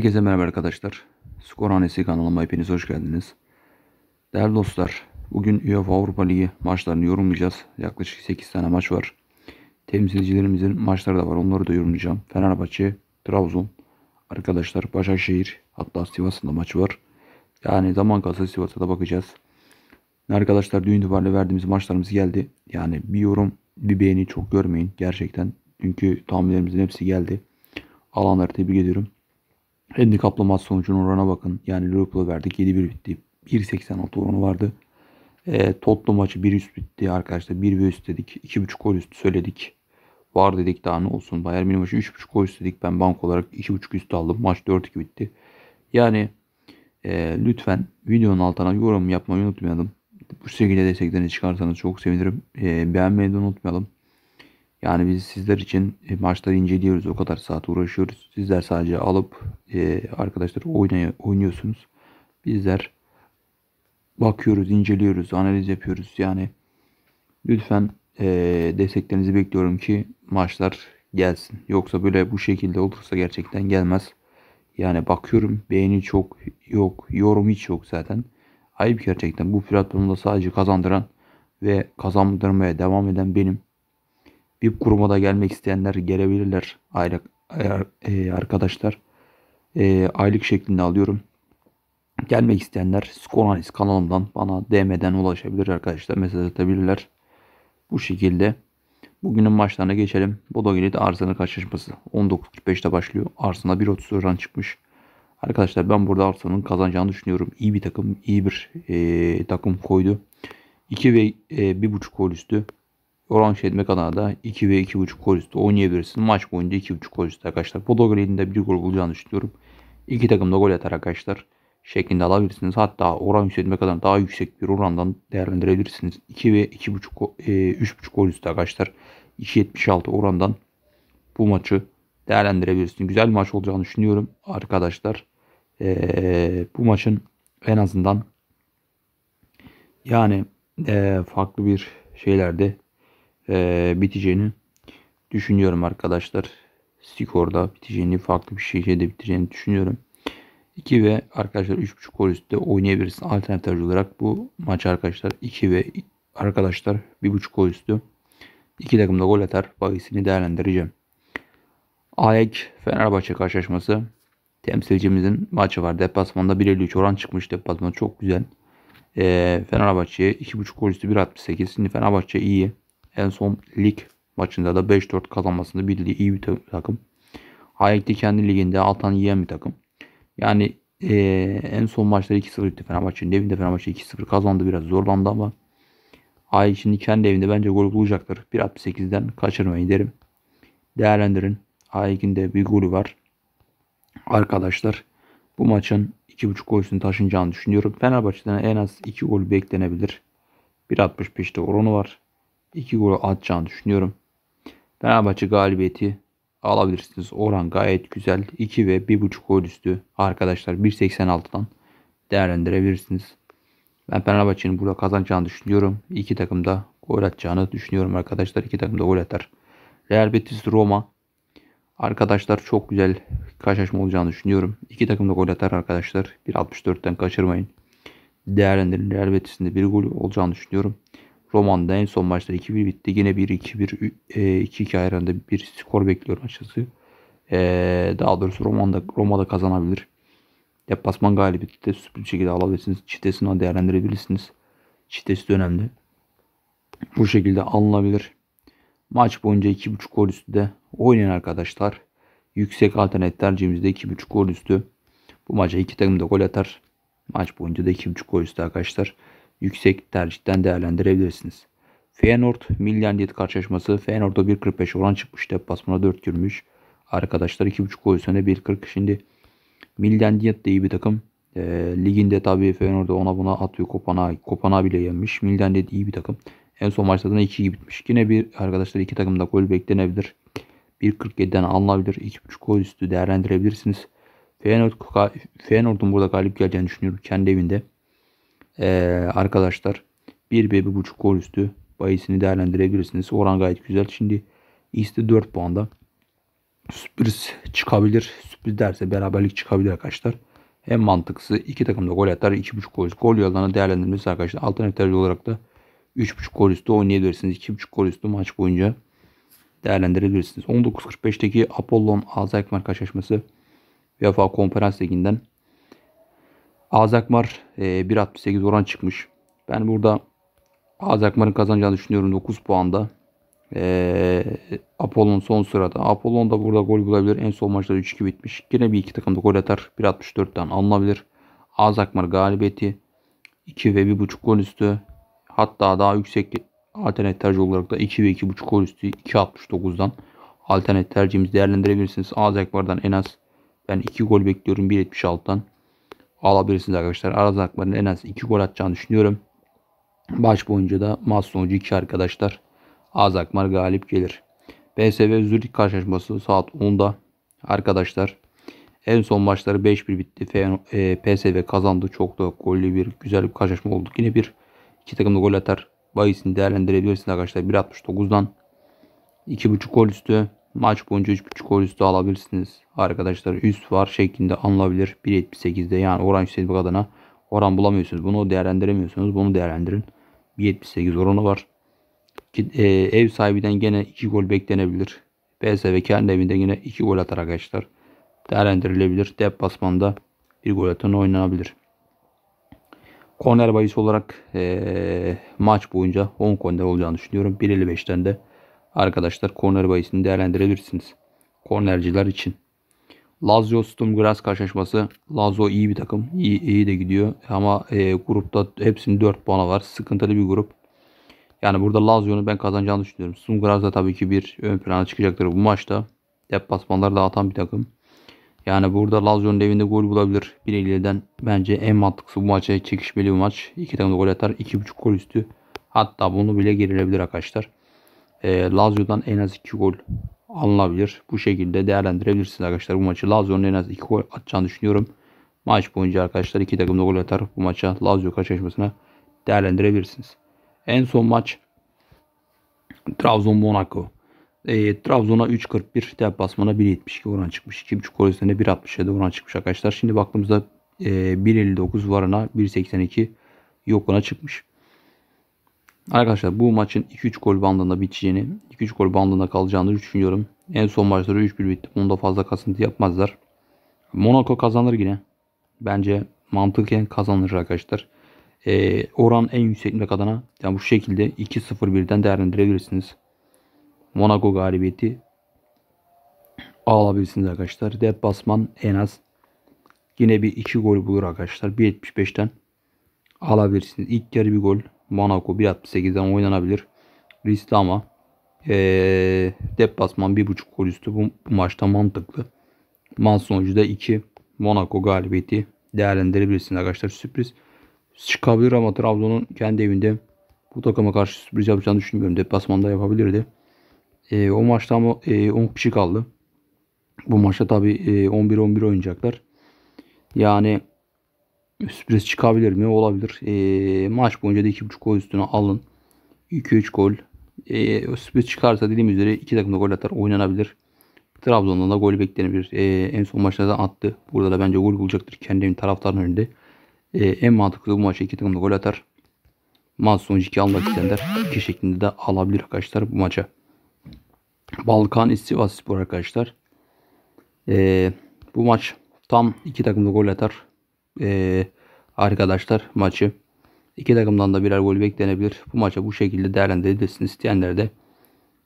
Herkese merhaba arkadaşlar. Skorhanesi kanalıma hepiniz hoş geldiniz. Değerli dostlar, bugün UEFA Avrupa Ligi maçlarını yorumlayacağız. Yaklaşık 8 tane maç var. Temsilcilerimizin maçları da var. Onları da yorumlayacağım. Fenerbahçe, Trabzon, arkadaşlar Başakşehir, hatta Sivas'ın da maçı var. Yani zaman kalsa Sivas'a da bakacağız. Arkadaşlar dün itibariyle verdiğimiz maçlarımız geldi. Yani bir yorum, bir beğeni çok görmeyin gerçekten. Çünkü tahminlerimizin hepsi geldi. Alanları tebrik ediyorum. Handikaplı maç sonucunun orana bakın. Yani Liverpool'a verdik 7-1 bitti. 1.86 oranı vardı. E, Tottenham maçı 1 üst bitti arkadaşlar. 1 ve üst dedik. 2.5 gol üst söyledik. Var dedik daha ne olsun. Bayern Münih maçı 3.5 gol üst dedik. Ben bank olarak 2.5 üst aldım. Maç 4-2 bitti. Yani e, lütfen videonun altına yorum yapmayı unutmayalım. Bu şekilde desteklerini çıkarsanız çok sevinirim. E, beğenmeyi de unutmayalım. Yani biz sizler için e, maçları inceliyoruz. O kadar saat uğraşıyoruz. Sizler sadece alıp e, arkadaşlar oynay oynuyorsunuz. Bizler bakıyoruz, inceliyoruz, analiz yapıyoruz. Yani lütfen e, desteklerinizi bekliyorum ki maçlar gelsin. Yoksa böyle bu şekilde olursa gerçekten gelmez. Yani bakıyorum beğeni çok yok, yorum hiç yok zaten. Ayıp gerçekten bu platformda sadece kazandıran ve kazandırmaya devam eden benim. Bir grubuma da gelmek isteyenler gelebilirler aylık e, e, arkadaşlar. E, aylık şeklinde alıyorum. Gelmek isteyenler Skoranis kanalımdan bana DM'den ulaşabilir arkadaşlar. Mesaj atabilirler. Bu şekilde. Bugünün maçlarına geçelim. Bodo Glit Arsenal karşılaşması. 19.45'te başlıyor. Arsenal 1.30 oran çıkmış. Arkadaşlar ben burada Arsenal'ın kazanacağını düşünüyorum. İyi bir takım, iyi bir e, takım koydu. 2 ve e, 1.5 gol üstü. Oran Şedme Kanada 2 ve 2.5 gol üstü oynayabilirsin. Maç boyunca 2.5 gol üstü arkadaşlar. Bu Podogre'nin de 1 gol bulacağını düşünüyorum. İki takım da gol atar arkadaşlar. Şeklinde alabilirsiniz. Hatta oran yükseltme kadar daha yüksek bir orandan değerlendirebilirsiniz. 2 ve 2.5 3.5 e, gol üstü arkadaşlar. 2.76 orandan bu maçı değerlendirebilirsiniz. Güzel bir maç olacağını düşünüyorum arkadaşlar. Ee, bu maçın en azından yani e, farklı bir şeylerde e, biteceğini düşünüyorum arkadaşlar. Skorda biteceğini farklı bir şekilde de biteceğini düşünüyorum. 2 ve arkadaşlar 3.5 gol üstte oynayabilirsin. Alternatif olarak bu maç arkadaşlar 2 ve arkadaşlar 1.5 gol üstü. İki takım da gol atar. Bahisini değerlendireceğim. Ayek Fenerbahçe karşılaşması. Temsilcimizin maçı var. Deplasmanda 1.53 oran çıkmış. Deplasmanda çok güzel. E, ee, Fenerbahçe 2.5 gol üstü 1.68. Şimdi Fenerbahçe iyi. En son lig maçında da 5-4 kazanmasını bildiği iyi bir takım. Hayek'te kendi liginde Altan yiyen bir takım. Yani e, en son maçta 2-0 bitti Fenerbahçe'nin evinde Fenerbahçe 2-0 kazandı biraz zorlandı ama Hayek şimdi kendi evinde bence gol bulacaktır. 1.68'den kaçırmayın derim. Değerlendirin. Hayek'in de bir golü var. Arkadaşlar bu maçın 2.5 gol üstünü taşınacağını düşünüyorum. Fenerbahçe'den en az 2 gol beklenebilir. 1.65'te oranı var. 2 gol atacağını düşünüyorum. Fenerbahçe galibiyeti alabilirsiniz. Oran gayet güzel. 2 ve 1.5 gol üstü arkadaşlar 1.86'dan değerlendirebilirsiniz. Ben Fenerbahçe'nin burada kazanacağını düşünüyorum. İki takım da gol atacağını düşünüyorum arkadaşlar. İki takım da gol atar. Real Betis Roma arkadaşlar çok güzel karşılaşma olacağını düşünüyorum. İki takım da gol atar arkadaşlar. 1.64'ten kaçırmayın. Değerlendirin. Real Betis'in de bir gol olacağını düşünüyorum. Roma'da en son maçta 2-1 bitti. Yine 1-2-1 2-2 ayrında bir skor bekliyorum açıkçası. E, daha doğrusu Roma'da Roma'da kazanabilir. Deplasman galibiyeti de sürpriz şekilde alabilirsiniz. Çitesini değerlendirebilirsiniz. Çitesi de önemli. Bu şekilde alınabilir. Maç boyunca 2.5 gol üstü de oynayın arkadaşlar. Yüksek alternatif tercihimizde 2.5 gol üstü. Bu maça iki takım da gol atar. Maç boyunca da 2.5 gol üstü arkadaşlar yüksek tercihten değerlendirebilirsiniz. Feyenoord Milyandiyet karşılaşması Feyenoord'a 1.45 oran çıkmış. Deplasmana 4 girmiş. Arkadaşlar 2.5 gol üstüne 1.40 şimdi. Milyandiyet de iyi bir takım. E, liginde tabii Feyenoord'a ona buna atıyor. Kopana, Kopana bile yenmiş. Milyandiyet iyi bir takım. En son maçta da 2 bitmiş. Yine bir arkadaşlar iki takımda gol beklenebilir. 1.47'den alınabilir. 2.5 gol üstü değerlendirebilirsiniz. Feyenoord, Feyenoord'un burada galip geleceğini düşünüyorum kendi evinde. Ee, arkadaşlar 1 ve 1.5 gol üstü bayisini değerlendirebilirsiniz. Oran gayet güzel. Şimdi İsti 4 puanda. Sürpriz çıkabilir. Sürpriz derse beraberlik çıkabilir arkadaşlar. En mantıklısı iki takım da gol atar. 2.5 gol üstü. Gol yalanı değerlendirmesi arkadaşlar. Alternatif olarak da 3.5 gol üstü oynayabilirsiniz. 2.5 gol üstü maç boyunca değerlendirebilirsiniz. 19.45'teki Apollon Azekmar karşılaşması UEFA Konferans Ligi'nden Azakmar 1.68 e, oran çıkmış. Ben burada Azakmar'ın kazanacağını düşünüyorum 9 puanda. E, Apollon son sırada. Apollon da burada gol bulabilir. En son maçta 3-2 bitmiş. Yine bir iki takım da gol atar. 1.64'ten alınabilir. Azakmar galibiyeti 2 ve 1.5 gol üstü. Hatta daha yüksek alternatif tercih olarak da 2 ve 2.5 gol üstü 2.69'dan alternatif tercihimizi değerlendirebilirsiniz. Azakmar'dan en az ben 2 gol bekliyorum 1.76'dan alabilirsiniz arkadaşlar. Arazan en az 2 gol atacağını düşünüyorum. Baş boyunca da maç sonucu 2 arkadaşlar. Azakmar galip gelir. PSV Zürich karşılaşması saat 10'da arkadaşlar. En son maçları 5-1 bitti. E, PSV kazandı. Çok da gollü bir güzel bir karşılaşma oldu. Yine bir iki takım da gol atar. Bayisini değerlendirebilirsiniz arkadaşlar. 1.69'dan 2.5 gol üstü Maç boyunca 3.5 gol üstü alabilirsiniz. Arkadaşlar üst var şeklinde alınabilir. 1.78'de yani oran yükselmek adına oran bulamıyorsunuz. Bunu değerlendiremiyorsunuz. Bunu değerlendirin. 1.78 oranı var. E, ev sahibinden gene 2 gol beklenebilir. PSV kendi evinde yine 2 gol atar arkadaşlar. Değerlendirilebilir. Dep basmanda 1 gol atan oynanabilir. Korner bayisi olarak e, maç boyunca 10 korner olacağını düşünüyorum. 1.55'ten de Arkadaşlar korner bayisini değerlendirebilirsiniz. Kornerciler için. Lazio Sturm karşılaşması. Lazio iyi bir takım. İyi, iyi de gidiyor. Ama e, grupta hepsinin 4 puanı var. Sıkıntılı bir grup. Yani burada Lazio'nun ben kazanacağını düşünüyorum. Sturm da tabii ki bir ön plana çıkacaktır bu maçta. Deplasmanları dağıtan bir takım. Yani burada Lazio'nun evinde gol bulabilir. 1.50'den bence en mantıklısı bu maça çekişmeli bir maç. İki takım da gol atar. 2.5 gol üstü. Hatta bunu bile gerilebilir arkadaşlar e, Lazio'dan en az 2 gol alınabilir. Bu şekilde değerlendirebilirsiniz arkadaşlar. Bu maçı Lazio'nun en az 2 gol atacağını düşünüyorum. Maç boyunca arkadaşlar iki takım da gol atar. Bu maça Lazio karşılaşmasına değerlendirebilirsiniz. En son maç Trabzon Monaco. E, ee, Trabzon'a 3.41 deplasmana 1.72 oran çıkmış. 2.5 gol üstüne 1.67 oran çıkmış arkadaşlar. Şimdi baktığımızda e, 1.59 varına 1.82 yokuna çıkmış. Arkadaşlar bu maçın 2-3 gol bandında biteceğini, 2-3 gol bandında kalacağını düşünüyorum. En son maçları 3-1 bitti. Bunda fazla kasıntı yapmazlar. Monaco kazanır yine. Bence mantıken kazanır arkadaşlar. Ee, oran en yüksek adına yani bu şekilde 2-0-1'den değerlendirebilirsiniz. Monaco galibiyeti alabilirsiniz arkadaşlar. Deplasman en az yine bir 2 gol bulur arkadaşlar. 1.75'ten alabilirsiniz. İlk yarı bir gol. Monaco 1.68'den oynanabilir. Riskli ama ee, deplasman 1.5 gol üstü bu, bu maçta mantıklı. Maç sonucu da 2 Monaco galibiyeti değerlendirebilirsiniz arkadaşlar. Sürpriz çıkabilir ama Trabzon'un kendi evinde bu takıma karşı sürpriz yapacağını düşünmüyorum. Deplasmanda yapabilirdi. E, o maçta ama e, 10 kişi kaldı. Bu maçta tabi e, 11-11 oynayacaklar. Yani sürpriz çıkabilir mi? Olabilir. E, maç boyunca da 2.5 gol üstüne alın. 2-3 gol. E, sürpriz çıkarsa dediğim üzere iki takım gol atar. Oynanabilir. Trabzon'dan da gol beklenebilir. E, en son maçlarda attı. Burada da bence gol bulacaktır. Kendi taraftarın önünde. E, en mantıklı bu maçı iki takım gol atar. Maç sonucu 2 almak isteyenler 2 şeklinde de alabilir arkadaşlar bu maça. Balkan İstivas Spor arkadaşlar. E, bu maç tam iki takım gol atar e, arkadaşlar maçı. İki takımdan da birer gol beklenebilir. Bu maça bu şekilde değerlendirilsin isteyenler de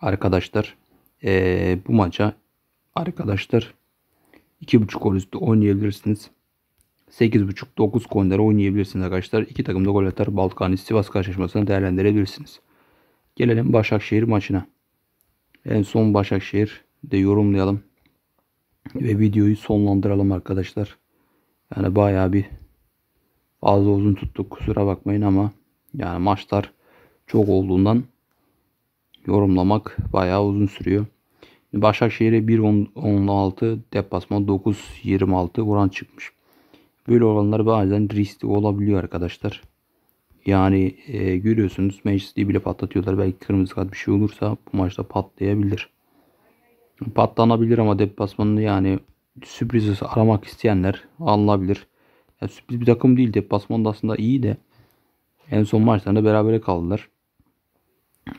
arkadaşlar e, bu maça arkadaşlar 2.5 gol üstü oynayabilirsiniz. 8.5-9 konuları oynayabilirsiniz arkadaşlar. İki takım da gol atar. Balkan Sivas karşılaşmasını değerlendirebilirsiniz. Gelelim Başakşehir maçına. En son Başakşehir de yorumlayalım. Ve videoyu sonlandıralım arkadaşlar. Yani baya bir fazla uzun tuttuk kusura bakmayın ama yani maçlar çok olduğundan yorumlamak baya uzun sürüyor. Başakşehir'e 1.16 deplasman 9.26 oran çıkmış. Böyle oranlar bazen riskli olabiliyor arkadaşlar. Yani e, görüyorsunuz meclisi bile patlatıyorlar. Belki kırmızı kart bir şey olursa bu maçta patlayabilir. Patlanabilir ama deplasmanını yani Sürpriz aramak isteyenler alınabilir. Yani sürpriz bir takım değil deplasmanda aslında iyi de en son maçlarında berabere kaldılar.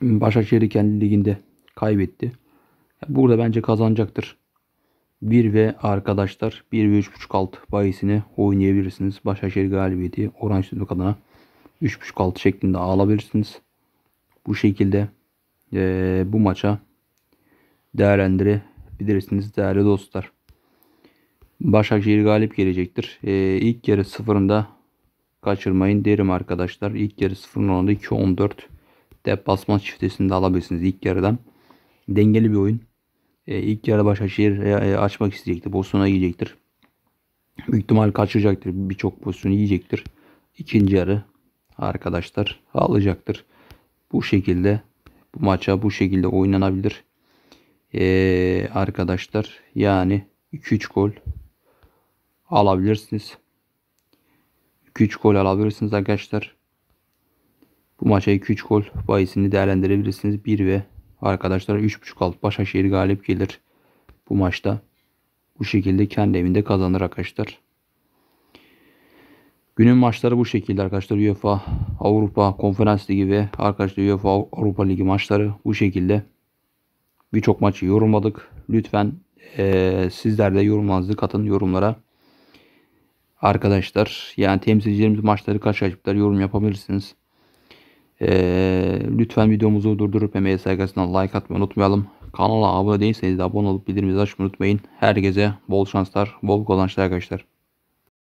Başakşehir'i kendi liginde kaybetti. Burada bence kazanacaktır. 1 ve arkadaşlar 1 ve 3.5 alt bayisini oynayabilirsiniz. Başakşehir galibiyeti oran Düdük adına 3.5 alt şeklinde alabilirsiniz. Bu şekilde e, bu maça değerlendirebilirsiniz değerli dostlar. Başakşehir galip gelecektir. E, ilk yarı sıfırında kaçırmayın derim arkadaşlar. İlk yarı sıfırın oranında 2-14 deplasman çiftesini de alabilirsiniz ilk yarıdan. Dengeli bir oyun. E, ilk yarı Başakşehir e, e açmak isteyecektir. Pozisyona yiyecektir. Büyük ihtimal kaçıracaktır. Birçok pozisyonu yiyecektir. İkinci yarı arkadaşlar alacaktır. Bu şekilde bu maça bu şekilde oynanabilir. Ee, arkadaşlar yani 2-3 gol alabilirsiniz. 2-3 gol alabilirsiniz arkadaşlar. Bu maça 2-3 gol bayisini değerlendirebilirsiniz. 1 ve arkadaşlar 3.5 alt Başakşehir galip gelir bu maçta. Bu şekilde kendi evinde kazanır arkadaşlar. Günün maçları bu şekilde arkadaşlar. UEFA Avrupa Konferans Ligi ve arkadaşlar UEFA Avrupa Ligi maçları bu şekilde. Birçok maçı yorumladık. Lütfen e, sizler de yorumlarınızı katın yorumlara arkadaşlar. Yani temsilcilerimiz maçları kaç açıklar yorum yapabilirsiniz. Ee, lütfen videomuzu durdurup emeğe saygısından like atmayı unutmayalım. Kanala abone değilseniz de abone olup bildirimleri açmayı unutmayın. Herkese bol şanslar, bol kazançlar arkadaşlar.